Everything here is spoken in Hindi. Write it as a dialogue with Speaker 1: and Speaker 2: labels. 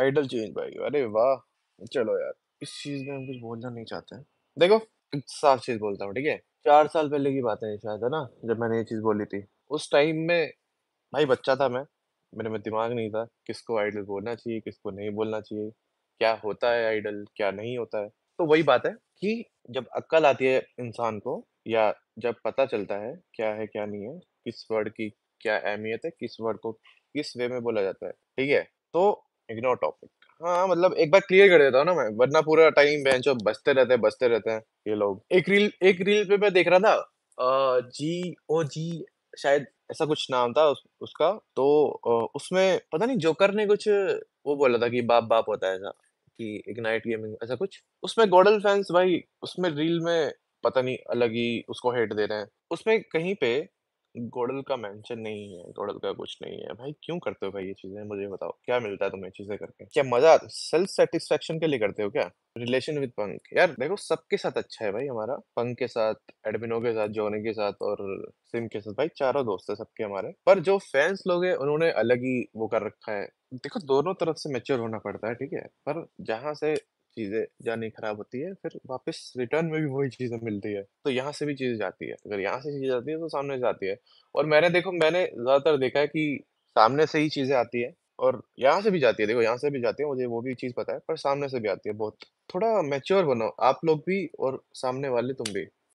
Speaker 1: आइडल चेंज भाई अरे वाह चलो यार इस चीज़ में हम कुछ बोलना नहीं चाहते हैं देखो साफ चीज़ बोलता हूँ ठीक है चार साल पहले की बात है शायद है ना जब मैंने ये चीज़ बोली थी उस टाइम में भाई बच्चा था मैं मेरे में दिमाग नहीं था किसको आइडल बोलना चाहिए किसको नहीं बोलना चाहिए क्या होता है आइडल क्या नहीं होता है तो वही बात है कि जब अक्ल आती है इंसान को या जब पता चलता है क्या है क्या नहीं है किस वर्ड की क्या अहमियत है किस वर्ड को किस वे में बोला जाता है ठीक है तो इग्नोर टॉपिक हाँ मतलब एक बार क्लियर कर देता हूँ ना मैं वरना पूरा टाइम बेंच और बसते रहते हैं बसते रहते हैं ये लोग एक रील एक रील पे मैं देख रहा था जी ओ जी शायद ऐसा कुछ नाम था उस, उसका तो उसमें पता नहीं जोकर ने कुछ वो बोला था कि बाप बाप होता है ऐसा कि इग्नाइट गेमिंग ऐसा कुछ उसमें गोडल फैंस भाई उसमें रील में पता नहीं अलग ही उसको हेट दे रहे हैं उसमें कहीं पे गोडल का मेंशन नहीं है गोडल का कुछ नहीं है भाई क्यों करते हो भाई ये चीजें मुझे बताओ क्या मिलता है तुम्हें चीजें करके क्या मजा सेल्फ सेटिस्फेक्शन के लिए करते हो क्या रिलेशन विद पंक यार देखो सबके साथ अच्छा है भाई हमारा पंक के साथ एडमिनो के साथ जोने के साथ और सिम के साथ भाई चारों दोस्त है सबके हमारे पर जो फैंस लोग हैं उन्होंने अलग ही वो कर रखा है देखो दोनों तरफ से मेच्योर होना पड़ता है ठीक है पर जहाँ से चीज़ें जानी खराब होती है फिर वापस रिटर्न में भी वही चीज़ें मिलती है तो यहाँ से भी चीज़ जाती है अगर यहाँ से चीज़ जाती है तो सामने से जाती है और मैंने देखो मैंने ज़्यादातर देखा है कि सामने से ही चीज़ें आती है और यहाँ से भी जाती है देखो यहाँ से भी जाती है मुझे वो भी चीज़ पता है पर सामने से भी आती है बहुत थोड़ा मेच्योर बनो आप लोग भी और सामने वाले तुम भी